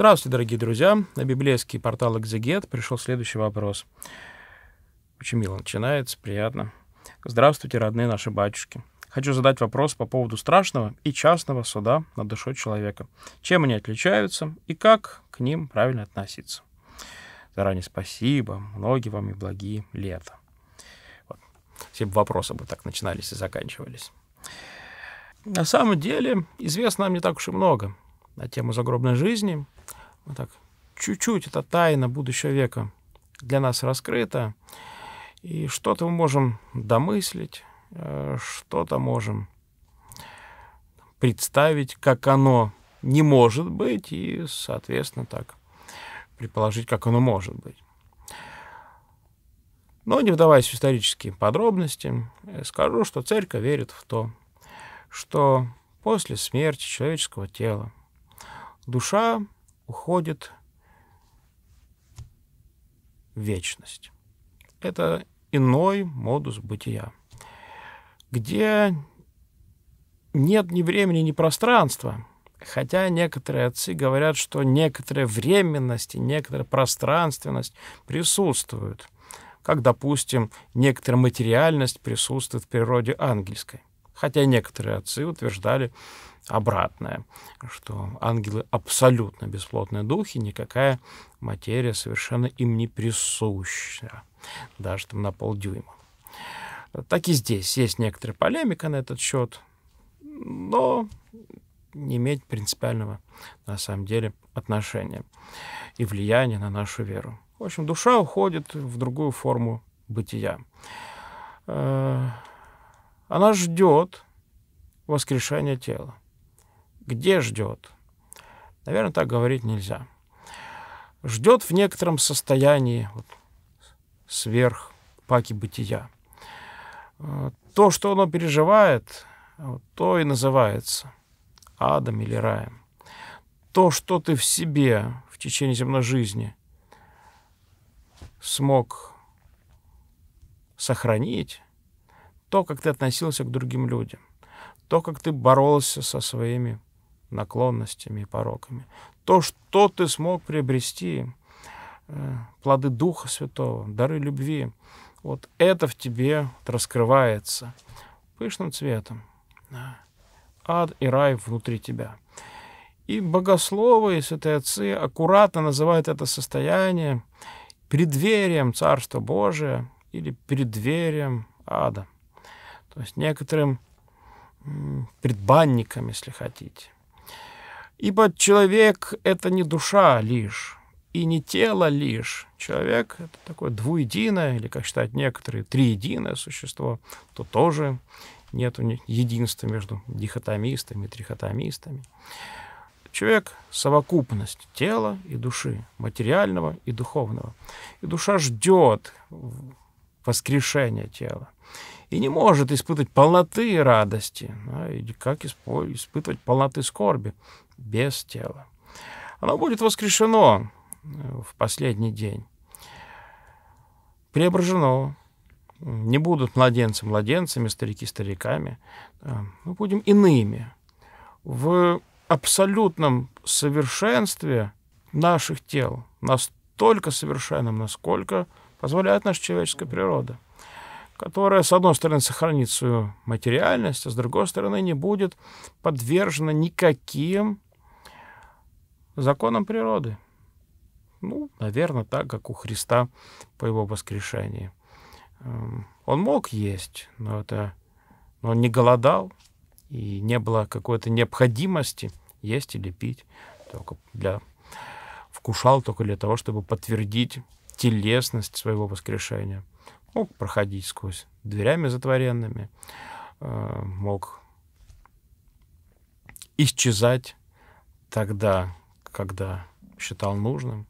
Здравствуйте, дорогие друзья. На библейский портал «Экзегет» пришел следующий вопрос. Очень мило начинается, приятно. Здравствуйте, родные наши батюшки. Хочу задать вопрос по поводу страшного и частного суда над душой человека. Чем они отличаются и как к ним правильно относиться? Заранее спасибо, многие вам и благие лета. Вот. Все бы вопросы бы так начинались и заканчивались. На самом деле известно нам не так уж и много на тему загробной жизни, вот так, чуть-чуть эта тайна будущего века для нас раскрыта, и что-то мы можем домыслить, э, что-то можем представить, как оно не может быть, и, соответственно, так предположить, как оно может быть. Но не вдаваясь в исторические подробности, скажу, что церковь верит в то, что после смерти человеческого тела душа уходит в вечность. Это иной модус бытия, где нет ни времени, ни пространства, хотя некоторые отцы говорят, что некоторая временность и некоторая пространственность присутствуют, как, допустим, некоторая материальность присутствует в природе ангельской. Хотя некоторые отцы утверждали обратное, что ангелы абсолютно бесплотные духи, никакая материя совершенно им не присуща, даже там на полдюйма. Так и здесь есть некоторая полемика на этот счет, но не иметь принципиального, на самом деле, отношения и влияния на нашу веру. В общем, душа уходит в другую форму бытия. Э, она ждет воскрешения тела. Где ждет? Наверное, так говорить нельзя. Ждет в некотором состоянии вот, сверх паки бытия. Э, то, что оно переживает, то и называется адом или раем. То, что ты в себе в течение земной жизни смог сохранить, то, как ты относился к другим людям, то, как ты боролся со своими наклонностями и пороками, то, что ты смог приобрести, э, плоды Духа Святого, дары любви, вот это в тебе раскрывается пышным цветом. Ад и рай внутри тебя. И богословы, и святые отцы аккуратно называют это состояние преддверием Царства Божия или преддверием ада то есть некоторым предбанником, если хотите. Ибо человек — это не душа лишь, и не тело лишь. Человек — это такое двуединое, или, как считают некоторые, триединое существо. То тоже нет единства между дихотомистами и трихотомистами. Человек — совокупность тела и души, материального и духовного. И душа ждет воскрешения тела и не может испытывать полноты и радости. А, и как испо- испытывать полноты скорби без тела? Оно будет воскрешено э, в последний день, преображено. Не будут младенцы младенцами, старики стариками. Э, мы будем иными. В абсолютном совершенстве наших тел, настолько совершенным, насколько позволяет наша человеческая природа которая, с одной стороны, сохранит свою материальность, а с другой стороны, не будет подвержена никаким законам природы. Ну, наверное, так, как у Христа по его воскрешении. Эм, он мог есть, но, это, но он не голодал, и не было какой-то необходимости есть или пить. Только для, вкушал только для того, чтобы подтвердить телесность своего воскрешения мог ну, проходить сквозь дверями затворенными, э, мог исчезать тогда, когда считал нужным,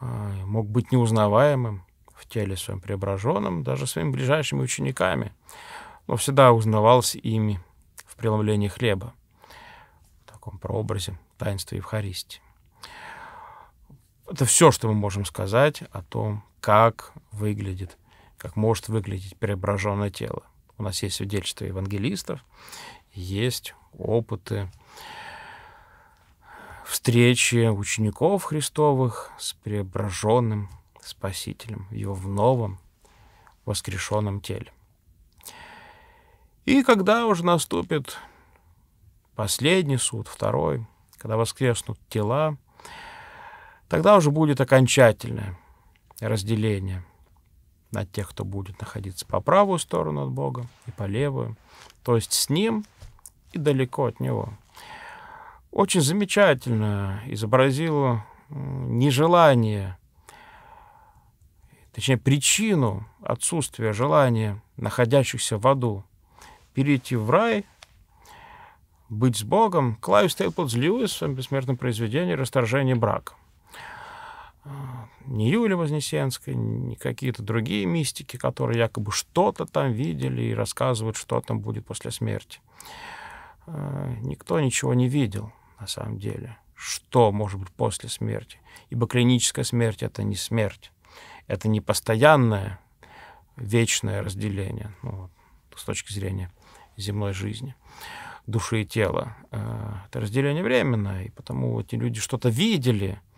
э, мог быть неузнаваемым в теле своем преображенным, даже своими ближайшими учениками, но всегда узнавался ими в преломлении хлеба, в таком прообразе таинства Евхаристии. Это все, что мы можем сказать о том, как выглядит как может выглядеть преображенное тело. У нас есть свидетельства евангелистов, есть опыты встречи учеников Христовых с преображенным Спасителем, его в новом воскрешенном теле. И когда уже наступит последний суд, второй, когда воскреснут тела, тогда уже будет окончательное разделение – на тех, кто будет находиться по правую сторону от Бога и по левую, то есть с Ним и далеко от Него. Очень замечательно изобразил нежелание, точнее причину отсутствия желания находящихся в аду перейти в рай, быть с Богом, Клайв Стейплс Льюис в своем бессмертном произведении «Расторжение брака» ни Юлия Вознесенская, ни какие-то другие мистики, которые якобы что-то там видели и рассказывают, что там будет после смерти. Э, никто ничего не видел на самом деле, что может быть после смерти. Ибо клиническая смерть — это не смерть, это не постоянное, вечное разделение ну, с точки зрения земной жизни души и тела. Э, это разделение временно, и потому эти люди что-то видели —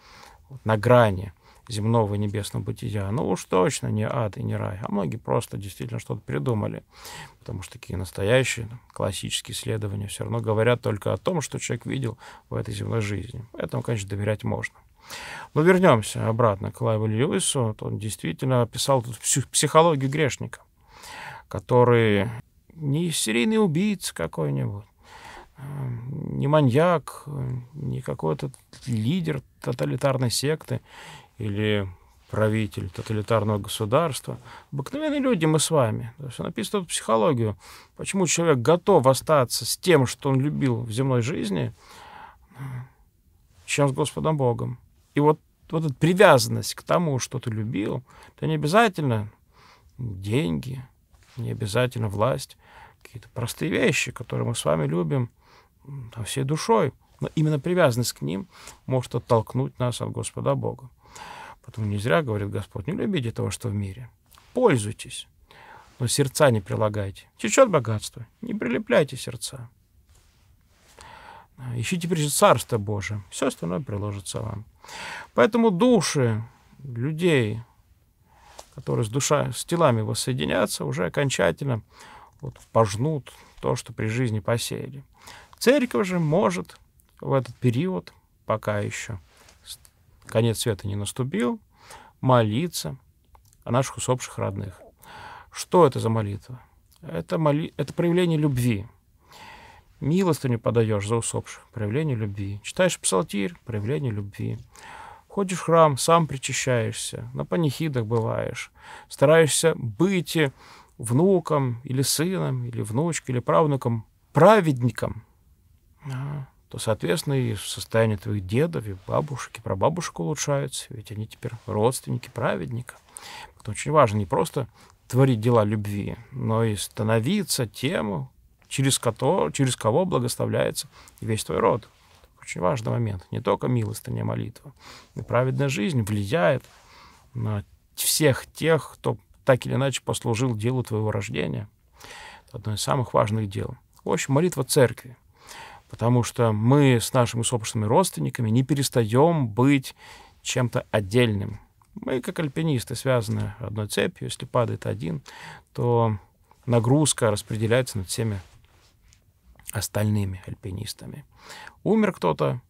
на грани земного и небесного бытия. Ну уж точно не ад и не рай. А многие просто действительно что-то придумали. Потому что такие настоящие классические исследования все равно говорят только о том, что человек видел в этой земной жизни. Поэтому, конечно, доверять можно. Но вернемся обратно к Лайву Льюису. Он действительно описал тут психологию грешника, который не серийный убийца какой-нибудь, не маньяк, не какой-то лидер тоталитарной секты или правитель тоталитарного государства. Обыкновенные люди мы с вами. То есть написано тут психологию. Почему человек готов остаться с тем, что он любил в земной жизни, чем с Господом Богом. И вот, вот эта привязанность к тому, что ты любил, это не обязательно деньги, не обязательно власть, какие-то простые вещи, которые мы с вами любим – там, всей душой, но именно привязанность к ним может оттолкнуть нас от Господа Бога. Поэтому не зря, говорит Господь, не любите того, что в мире. Пользуйтесь, но сердца не прилагайте. Течет богатство, не прилепляйте сердца. Ищите прежде Царство Божие, все остальное приложится вам. Поэтому души людей, которые с, душа, с телами воссоединятся, уже окончательно вот, пожнут то, что при жизни посеяли. Церковь же может в этот период, пока еще конец света не наступил, молиться о наших усопших родных. Что это за молитва? Это, моли... это проявление любви. Милостыню подаешь за усопших, проявление любви. Читаешь псалтирь, проявление любви. Ходишь в храм, сам причащаешься, на панихидах бываешь. Стараешься быть внуком или сыном, или внучкой, или правнуком, праведником, то, соответственно, и состояние твоих дедов, и бабушек, и прабабушек улучшается, ведь они теперь родственники праведника. Это очень важно не просто творить дела любви, но и становиться тем, через, кого, через кого благословляется весь твой род. Очень важный момент. Не только милостыня, а молитва. И праведная жизнь влияет на всех тех, кто так или иначе послужил делу твоего рождения. Это одно из самых важных дел. В общем, молитва церкви – потому что мы с нашими собственными родственниками не перестаем быть чем-то отдельным. Мы, как альпинисты, связаны одной цепью. Если падает один, то нагрузка распределяется над всеми остальными альпинистами. Умер кто-то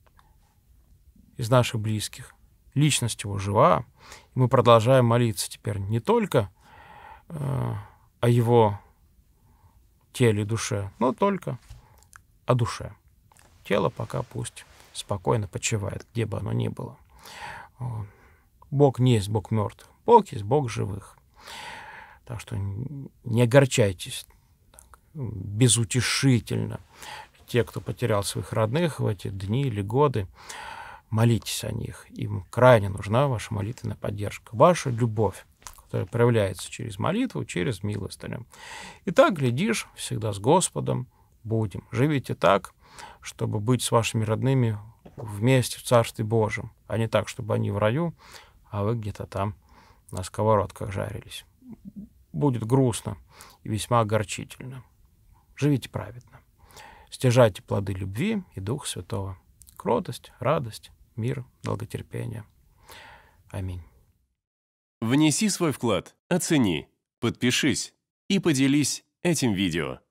из наших близких, личность его жива, и мы продолжаем молиться теперь не только э, о его теле и душе, но только о душе. Тело пока пусть спокойно почивает, где бы оно ни было. Бог не есть Бог мертв, Бог есть Бог живых. Так что не огорчайтесь безутешительно. Те, кто потерял своих родных в эти дни или годы, молитесь о них. Им крайне нужна ваша молитвенная поддержка, ваша любовь, которая проявляется через молитву, через милостыню. И так, глядишь, всегда с Господом будем. Живите так, чтобы быть с вашими родными вместе в Царстве Божьем, а не так, чтобы они в раю, а вы где-то там на сковородках жарились. Будет грустно и весьма огорчительно. Живите праведно. Стяжайте плоды любви и Духа Святого. Кротость, радость, мир, долготерпение. Аминь. Внеси свой вклад, оцени, подпишись и поделись этим видео.